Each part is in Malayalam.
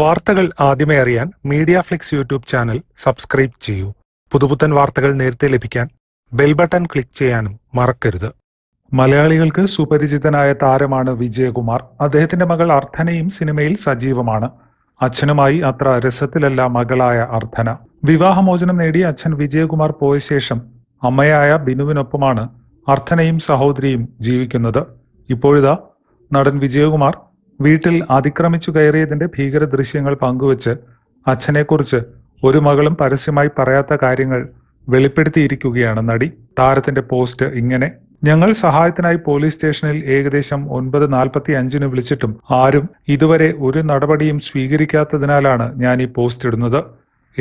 വാർത്തകൾ ആദ്യമേ അറിയാൻ Media Flix YouTube channel subscribe ചെയ്യൂ പുതുപുത്തൻ വാർത്തകൾ നേരത്തെ ലഭിക്കാൻ ബെൽ ബട്ടൺ ക്ലിക്ക് ചെയ്യാനും മറക്കരുത് മലയാളികൾക്ക് സുപരിചിതനായ താരമാണ് വിജയകുമാർ അദ്ദേഹത്തിന്റെ മകൾ അർത്ഥനയും സിനിമയിൽ സജീവമാണ് അച്ഛനുമായി അത്ര രസത്തിലല്ല മകളായ അർത്ഥന വിവാഹമോചനം നേടി അച്ഛൻ വിജയകുമാർ പോയ ശേഷം അമ്മയായ ബിനുവിനൊപ്പമാണ് അർത്ഥനയും സഹോദരിയും ജീവിക്കുന്നത് ഇപ്പോഴിതാ നടൻ വിജയകുമാർ വീട്ടിൽ അതിക്രമിച്ചു കയറിയതിന്റെ ഭീകര ദൃശ്യങ്ങൾ പങ്കുവച്ച് അച്ഛനെക്കുറിച്ച് ഒരു മകളും പരസ്യമായി പറയാത്ത കാര്യങ്ങൾ വെളിപ്പെടുത്തിയിരിക്കുകയാണ് നടി താരത്തിന്റെ പോസ്റ്റ് ഇങ്ങനെ ഞങ്ങൾ സഹായത്തിനായി പോലീസ് സ്റ്റേഷനിൽ ഏകദേശം ഒൻപത് നാൽപ്പത്തി അഞ്ചിന് വിളിച്ചിട്ടും ആരും ഇതുവരെ ഒരു നടപടിയും സ്വീകരിക്കാത്തതിനാലാണ് ഞാൻ ഈ പോസ്റ്റ് ഇടുന്നത്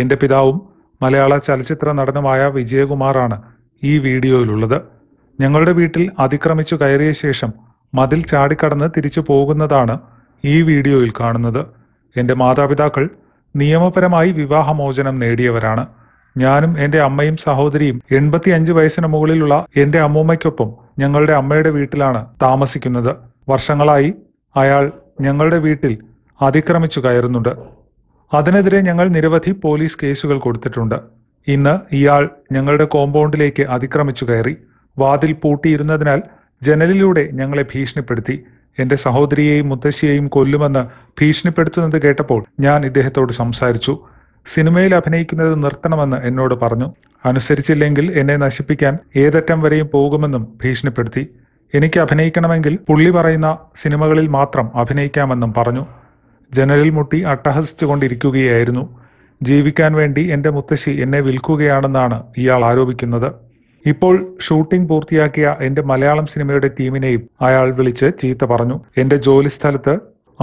എന്റെ പിതാവും മലയാള ചലച്ചിത്ര നടനുമായ വിജയകുമാറാണ് ഈ വീഡിയോയിലുള്ളത് ഞങ്ങളുടെ വീട്ടിൽ അതിക്രമിച്ചു കയറിയ ശേഷം മതിൽ ചാടിക്കടന്ന് തിരിച്ചു പോകുന്നതാണ് ഈ വീഡിയോയിൽ കാണുന്നത് എൻ്റെ മാതാപിതാക്കൾ നിയമപരമായി വിവാഹമോചനം നേടിയവരാണ് ഞാനും എൻ്റെ അമ്മയും സഹോദരിയും എൺപത്തി അഞ്ച് വയസ്സിന് മുകളിലുള്ള എൻ്റെ അമ്മൂമ്മയ്ക്കൊപ്പം ഞങ്ങളുടെ അമ്മയുടെ വീട്ടിലാണ് താമസിക്കുന്നത് വർഷങ്ങളായി അയാൾ ഞങ്ങളുടെ വീട്ടിൽ അതിക്രമിച്ചു കയറുന്നുണ്ട് അതിനെതിരെ ഞങ്ങൾ നിരവധി പോലീസ് കേസുകൾ കൊടുത്തിട്ടുണ്ട് ഇന്ന് ഇയാൾ ഞങ്ങളുടെ കോമ്പൗണ്ടിലേക്ക് അതിക്രമിച്ചു കയറി വാതിൽ പൂട്ടിയിരുന്നതിനാൽ ജനലിലൂടെ ഞങ്ങളെ ഭീഷണിപ്പെടുത്തി എന്റെ സഹോദരിയെയും മുത്തശ്ശിയെയും കൊല്ലുമെന്ന് ഭീഷണിപ്പെടുത്തുന്നത് കേട്ടപ്പോൾ ഞാൻ ഇദ്ദേഹത്തോട് സംസാരിച്ചു സിനിമയിൽ അഭിനയിക്കുന്നത് നിർത്തണമെന്ന് എന്നോട് പറഞ്ഞു അനുസരിച്ചില്ലെങ്കിൽ എന്നെ നശിപ്പിക്കാൻ ഏതറ്റം വരെയും പോകുമെന്നും ഭീഷണിപ്പെടുത്തി എനിക്ക് അഭിനയിക്കണമെങ്കിൽ പുള്ളി പറയുന്ന സിനിമകളിൽ മാത്രം അഭിനയിക്കാമെന്നും പറഞ്ഞു ജനലിൽ മുട്ടി അട്ടഹസിച്ചുകൊണ്ടിരിക്കുകയായിരുന്നു ജീവിക്കാൻ വേണ്ടി എൻ്റെ മുത്തശ്ശി എന്നെ വിൽക്കുകയാണെന്നാണ് ഇയാൾ ആരോപിക്കുന്നത് ഇപ്പോൾ ഷൂട്ടിംഗ് പൂർത്തിയാക്കിയ എന്റെ മലയാളം സിനിമയുടെ ടീമിനെയും അയാൾ വിളിച്ച് ചീത്ത പറഞ്ഞു എന്റെ ജോലി സ്ഥലത്ത്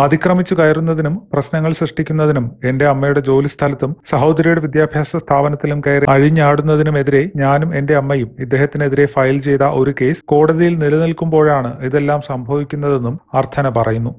അതിക്രമിച്ചു കയറുന്നതിനും പ്രശ്നങ്ങൾ സൃഷ്ടിക്കുന്നതിനും എന്റെ അമ്മയുടെ ജോലിസ്ഥലത്തും സഹോദരിയുടെ വിദ്യാഭ്യാസ സ്ഥാപനത്തിലും കയറി അഴിഞ്ഞാടുന്നതിനുമെതിരെ ഞാനും എന്റെ അമ്മയും ഇദ്ദേഹത്തിനെതിരെ ഫയൽ ചെയ്ത ഒരു കേസ് കോടതിയിൽ നിലനിൽക്കുമ്പോഴാണ് ഇതെല്ലാം സംഭവിക്കുന്നതെന്നും അർത്ഥന പറയുന്നു